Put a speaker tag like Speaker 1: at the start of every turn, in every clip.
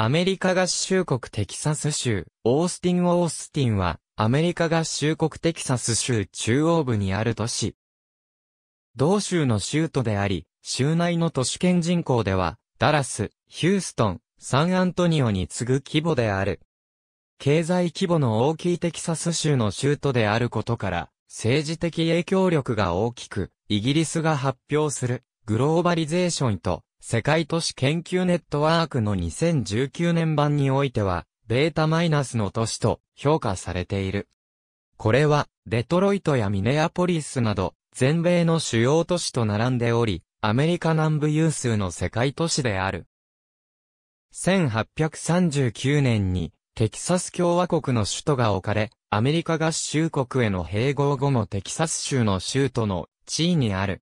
Speaker 1: アメリカ合衆国テキサス州、オースティン・オースティンは、アメリカ合衆国テキサス州中央部にある都市。同州の州都であり、州内の都市圏人口では、ダラス、ヒューストン、サンアントニオに次ぐ規模である。経済規模の大きいテキサス州の州都であることから、政治的影響力が大きく、イギリスが発表する、グローバリゼーションと、世界都市研究ネットワークの2019年版においては、ベータマイナスの都市と評価されている。これは、デトロイトやミネアポリスなど、全米の主要都市と並んでおり、アメリカ南部有数の世界都市である。1839年に、テキサス共和国の首都が置かれ、アメリカ合衆国への併合後もテキサス州の州都の地位にある。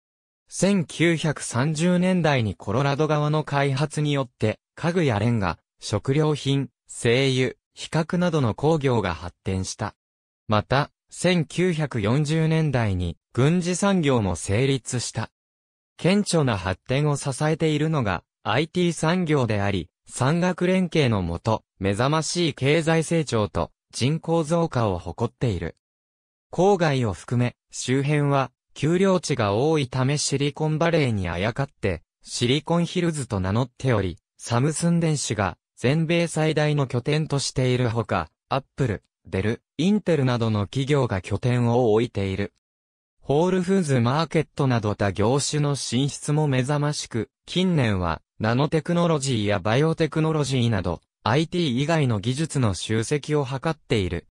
Speaker 1: 1930年代にコロラド側の開発によって、家具やレンガ、食料品、精油、比較などの工業が発展した。また、1940年代に軍事産業も成立した。顕著な発展を支えているのが IT 産業であり、産学連携のもと、目覚ましい経済成長と人口増加を誇っている。郊外を含め、周辺は丘陵地が多いためシリコンバレーにあやかって、シリコンヒルズと名乗っており、サムスン電子が全米最大の拠点としているほか、アップル、デル、インテルなどの企業が拠点を置いている。ホールフーズマーケットなど他業種の進出も目覚ましく、近年はナノテクノロジーやバイオテクノロジーなど、IT 以外の技術の集積を図っている。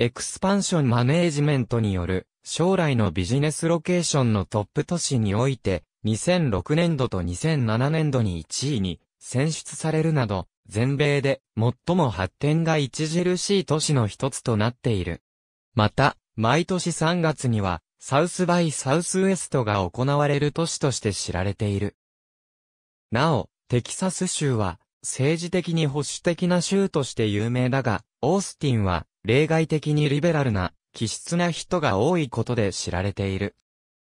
Speaker 1: エクスパンションマネージメントによる将来のビジネスロケーションのトップ都市において、2006年度と2007年度に1位に選出されるなど、全米で最も発展が著しい都市の一つとなっている。また、毎年3月には、サウスバイサウスウエストが行われる都市として知られている。なお、テキサス州は、政治的に保守的な州として有名だが、オースティンは、例外的にリベラルな気質な人が多いことで知られている。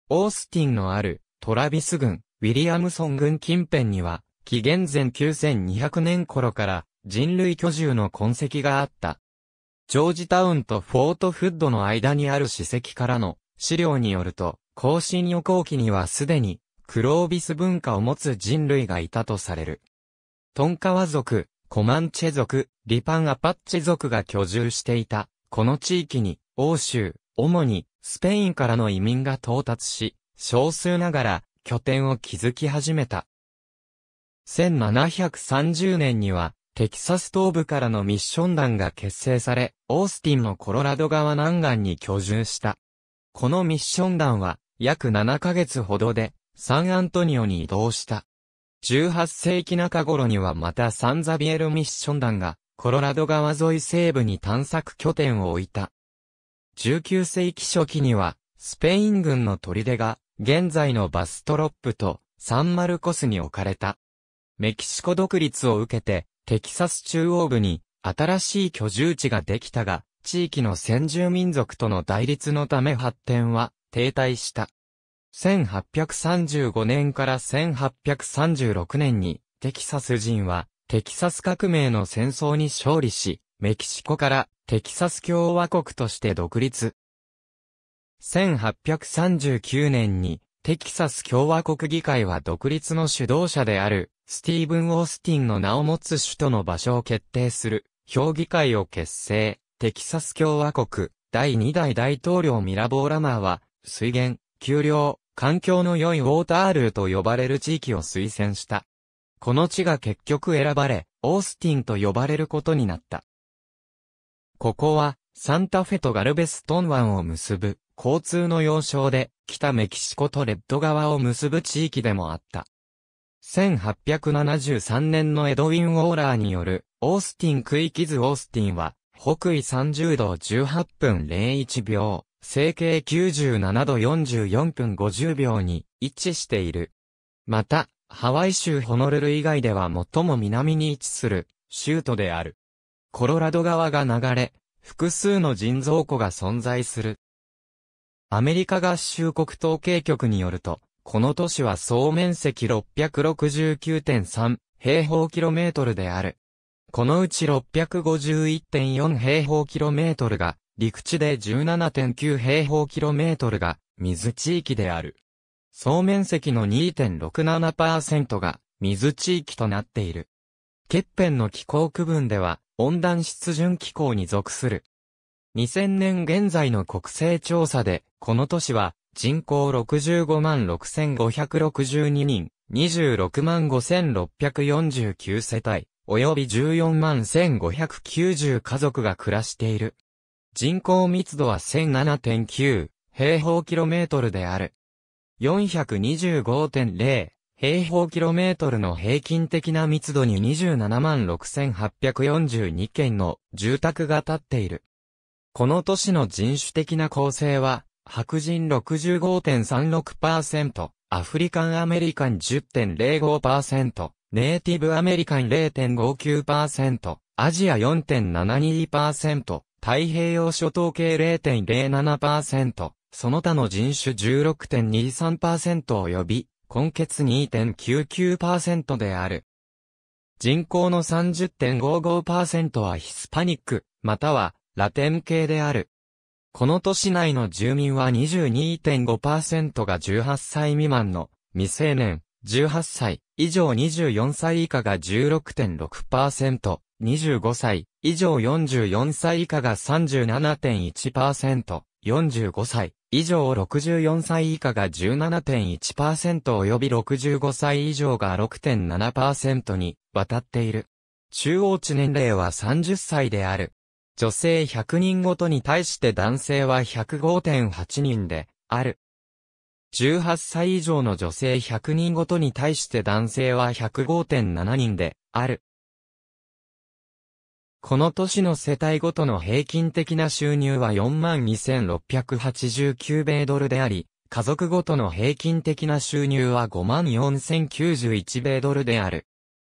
Speaker 1: オースティンのあるトラビス郡、ウィリアムソン郡近辺には、紀元前9200年頃から人類居住の痕跡があった。ジョージタウンとフォートフッドの間にある史跡からの資料によると、更新旅行期にはすでにクロービス文化を持つ人類がいたとされる。トンカワ族、コマンチェ族、リパンアパッチ族が居住していた、この地域に欧州、主にスペインからの移民が到達し、少数ながら拠点を築き始めた。1730年には、テキサス東部からのミッション団が結成され、オースティンのコロラド川南岸に居住した。このミッション団は、約7ヶ月ほどで、サンアントニオに移動した。18世紀中頃にはまたサンザビエルミッション団が、コロラド川沿い西部に探索拠点を置いた。19世紀初期には、スペイン軍の砦が、現在のバストロップとサンマルコスに置かれた。メキシコ独立を受けて、テキサス中央部に新しい居住地ができたが、地域の先住民族との対立のため発展は停滞した。1835年から1836年に、テキサス人は、テキサス革命の戦争に勝利し、メキシコからテキサス共和国として独立。1839年に、テキサス共和国議会は独立の主導者である、スティーブン・オースティンの名を持つ首都の場所を決定する、評議会を結成、テキサス共和国、第2代大統領ミラボー・ラマーは、水源、丘陵、環境の良いウォータールーと呼ばれる地域を推薦した。この地が結局選ばれ、オースティンと呼ばれることになった。ここは、サンタフェとガルベストン湾を結ぶ、交通の要衝で、北メキシコとレッド川を結ぶ地域でもあった。1873年のエドウィン・ウォーラーによる、オースティン区域図オースティンは、北緯30度18分01秒、整形97度44分50秒に位置している。また、ハワイ州ホノルル以外では最も南に位置する州都である。コロラド川が流れ、複数の人造湖が存在する。アメリカ合衆国統計局によると、この都市は総面積669.3平方キロメートルである。このうち651.4平方キロメートルが、陸地で17.9平方キロメートルが、水地域である。総面積の2.67%が、水地域となっている。ケッペンの気候区分では、温暖湿潤気候に属する。2000年現在の国勢調査で、この都市は、人口65万6562人、26万5649世帯、及び14万1590家族が暮らしている。人口密度は1007.9平方キロメートルである。425.0平方キロメートルの平均的な密度に27万6842件の住宅が建っている。この都市の人種的な構成は、白人65.36%、アフリカンアメリカン10.05%、ネイティブアメリカン0.59%、アジア4.72%、太平洋諸島系0.07%、その他の人種16.23%及び、根血2.99%である。人口の30.55%はヒスパニック、またはラテン系である。この都市内の住民は22.5%が18歳未満の未成年、18歳以上24歳以下が16.6%、25歳以上44歳以下が37.1%、45歳以上64歳以下が17.1%及び65歳以上が6.7%に渡っている。中央値年齢は30歳である。女性100人ごとに対して男性は105.8人である。18歳以上の女性100人ごとに対して男性は105.7人である。この年の世帯ごとの平均的な収入は42,689米ドルであり、家族ごとの平均的な収入は54,091米ドルである。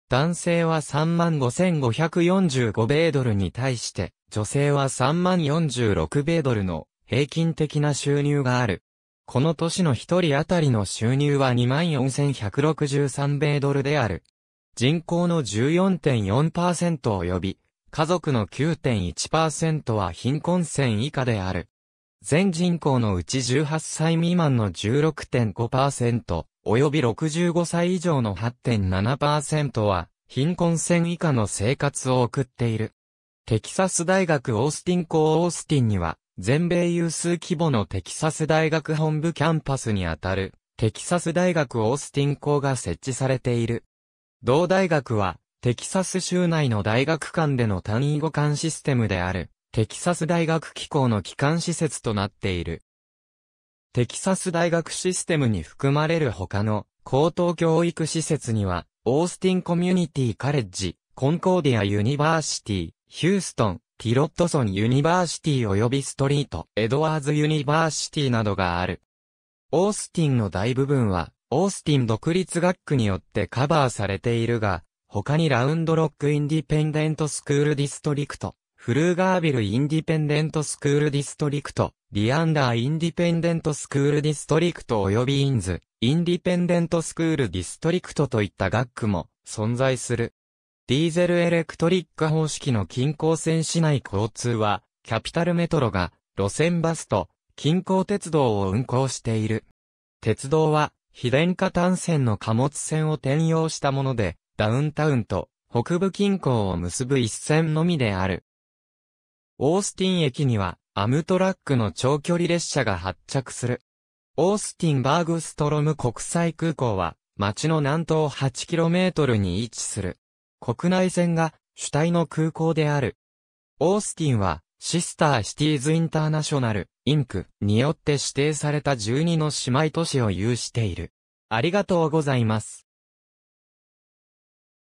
Speaker 1: 男性は35,545米ドルに対して、女性は3 0 4 6米ドルの平均的な収入がある。この年の一人当たりの収入は24,163米ドルである。人口の14.4%及び、家族の9.1%は貧困線以下である。全人口のうち18歳未満の16.5%、及び65歳以上の8.7%は、貧困線以下の生活を送っている。テキサス大学オースティン校オースティンには、全米有数規模のテキサス大学本部キャンパスにあたる、テキサス大学オースティン校が設置されている。同大学は、テキサス州内の大学間での単位互換システムである、テキサス大学機構の機関施設となっている。テキサス大学システムに含まれる他の高等教育施設には、オースティンコミュニティカレッジ、コンコーディアユニバーシティ、ヒューストン、ティロットソンユニバーシティ及びストリート、エドワーズユニバーシティなどがある。オースティンの大部分は、オースティン独立学区によってカバーされているが、他にラウンドロックインディペンデントスクールディストリクト、フルーガービルインディペンデントスクールディストリクト、リアンダーインディペンデントスクールディストリクト及びインズ、インディペンデントスクールディストリクトといった学区も存在する。ディーゼルエレクトリック方式の近郊線市内交通は、キャピタルメトロが路線バスと近郊鉄道を運行している。鉄道は、非電化単線の貨物線を転用したもので、ダウンタウンと北部近郊を結ぶ一線のみである。オースティン駅にはアムトラックの長距離列車が発着する。オースティンバーグストロム国際空港は町の南東 8km に位置する。国内線が主体の空港である。オースティンはシスターシティーズインターナショナル、インクによって指定された12の姉妹都市を有している。ありがとうございます。